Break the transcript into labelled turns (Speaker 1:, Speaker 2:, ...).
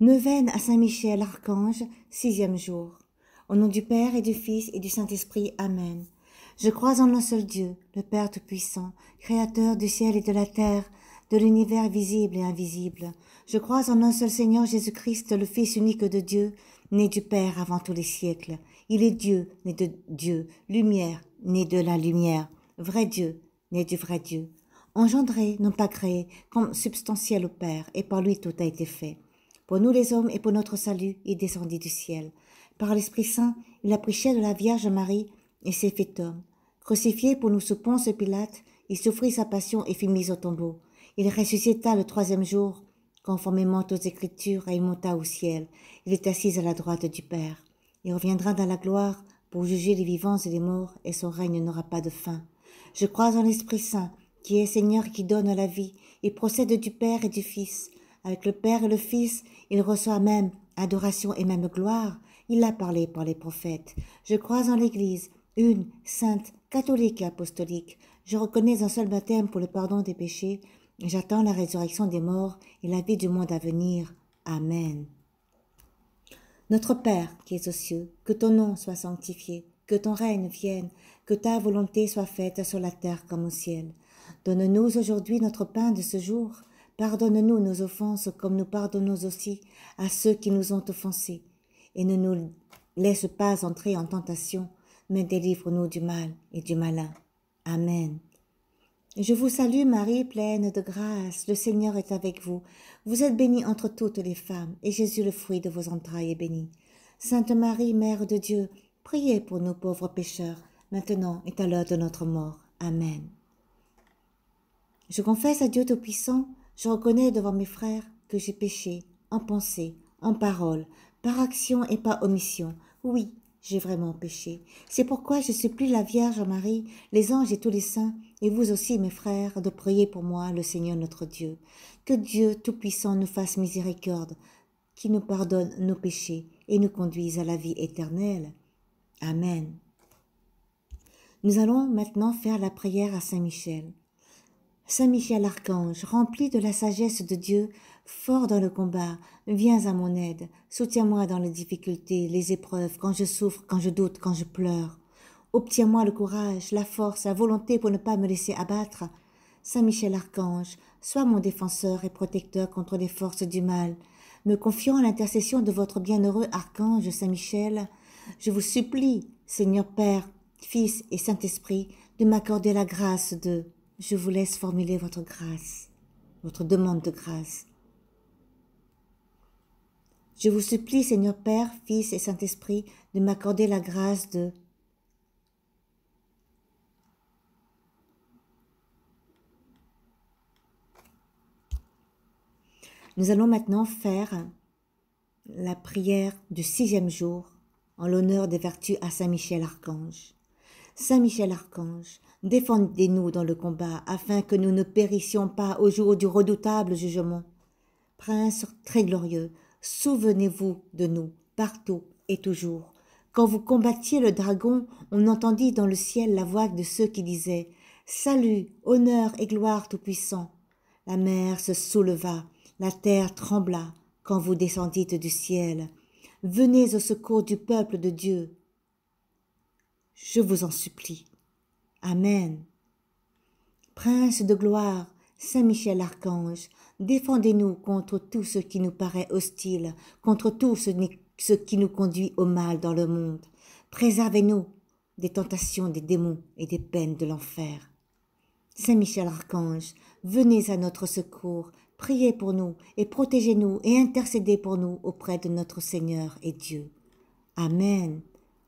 Speaker 1: Neuvaine à Saint-Michel, archange, sixième jour. Au nom du Père et du Fils et du Saint-Esprit. Amen. Je crois en un seul Dieu, le Père Tout-Puissant, Créateur du ciel et de la terre, de l'univers visible et invisible. Je crois en un seul Seigneur Jésus-Christ, le Fils unique de Dieu, né du Père avant tous les siècles. Il est Dieu, né de Dieu, lumière, né de la lumière, vrai Dieu, né du vrai Dieu. Engendré, non pas créé, comme substantiel au Père, et par lui tout a été fait pour nous les hommes et pour notre salut, il descendit du ciel. Par l'Esprit Saint, il a de la Vierge Marie et s'est fait homme. Crucifié pour nous sous Ponce Pilate, il souffrit sa passion et fut mis au tombeau. Il ressuscita le troisième jour, conformément aux Écritures, et il monta au ciel. Il est assis à la droite du Père. Il reviendra dans la gloire pour juger les vivants et les morts, et son règne n'aura pas de fin. Je crois en l'Esprit Saint, qui est Seigneur qui donne la vie, et procède du Père et du Fils avec le Père et le Fils, il reçoit même adoration et même gloire. Il a parlé par les prophètes. Je crois en l'Église, une, sainte, catholique et apostolique. Je reconnais un seul baptême pour le pardon des péchés. J'attends la résurrection des morts et la vie du monde à venir. Amen. Notre Père qui es aux cieux, que ton nom soit sanctifié, que ton règne vienne, que ta volonté soit faite sur la terre comme au ciel. Donne-nous aujourd'hui notre pain de ce jour Pardonne-nous nos offenses comme nous pardonnons aussi à ceux qui nous ont offensés. Et ne nous laisse pas entrer en tentation, mais délivre-nous du mal et du malin. Amen. Je vous salue Marie, pleine de grâce, le Seigneur est avec vous. Vous êtes bénie entre toutes les femmes, et Jésus, le fruit de vos entrailles, est béni. Sainte Marie, Mère de Dieu, priez pour nos pauvres pécheurs, maintenant et à l'heure de notre mort. Amen. Je confesse à Dieu Tout-Puissant je reconnais devant mes frères que j'ai péché, en pensée, en parole, par action et par omission. Oui, j'ai vraiment péché. C'est pourquoi je supplie la Vierge Marie, les anges et tous les saints, et vous aussi, mes frères, de prier pour moi, le Seigneur notre Dieu. Que Dieu Tout-Puissant nous fasse miséricorde, qu'il nous pardonne nos péchés et nous conduise à la vie éternelle. Amen. Nous allons maintenant faire la prière à Saint Michel. Saint Michel Archange, rempli de la sagesse de Dieu, fort dans le combat, viens à mon aide, soutiens-moi dans les difficultés, les épreuves, quand je souffre, quand je doute, quand je pleure. Obtiens-moi le courage, la force, la volonté pour ne pas me laisser abattre. Saint Michel Archange, sois mon défenseur et protecteur contre les forces du mal. Me confiant à l'intercession de votre bienheureux Archange Saint Michel, je vous supplie, Seigneur Père, Fils et Saint-Esprit, de m'accorder la grâce de je vous laisse formuler votre grâce, votre demande de grâce. Je vous supplie, Seigneur Père, Fils et Saint-Esprit, de m'accorder la grâce de Nous allons maintenant faire la prière du sixième jour en l'honneur des vertus à Saint-Michel-Archange. Saint Michel Archange, défendez-nous dans le combat, afin que nous ne périssions pas au jour du redoutable jugement. Prince très glorieux, souvenez-vous de nous, partout et toujours. Quand vous combattiez le dragon, on entendit dans le ciel la voix de ceux qui disaient Salut, honneur et gloire tout-puissant. La mer se souleva, la terre trembla quand vous descendîtes du ciel. Venez au secours du peuple de Dieu je vous en supplie. Amen. Prince de gloire, Saint Michel Archange, défendez-nous contre tout ce qui nous paraît hostile, contre tout ce qui nous conduit au mal dans le monde. Préservez-nous des tentations des démons et des peines de l'enfer. Saint Michel Archange, venez à notre secours, priez pour nous et protégez-nous et intercédez pour nous auprès de notre Seigneur et Dieu. Amen.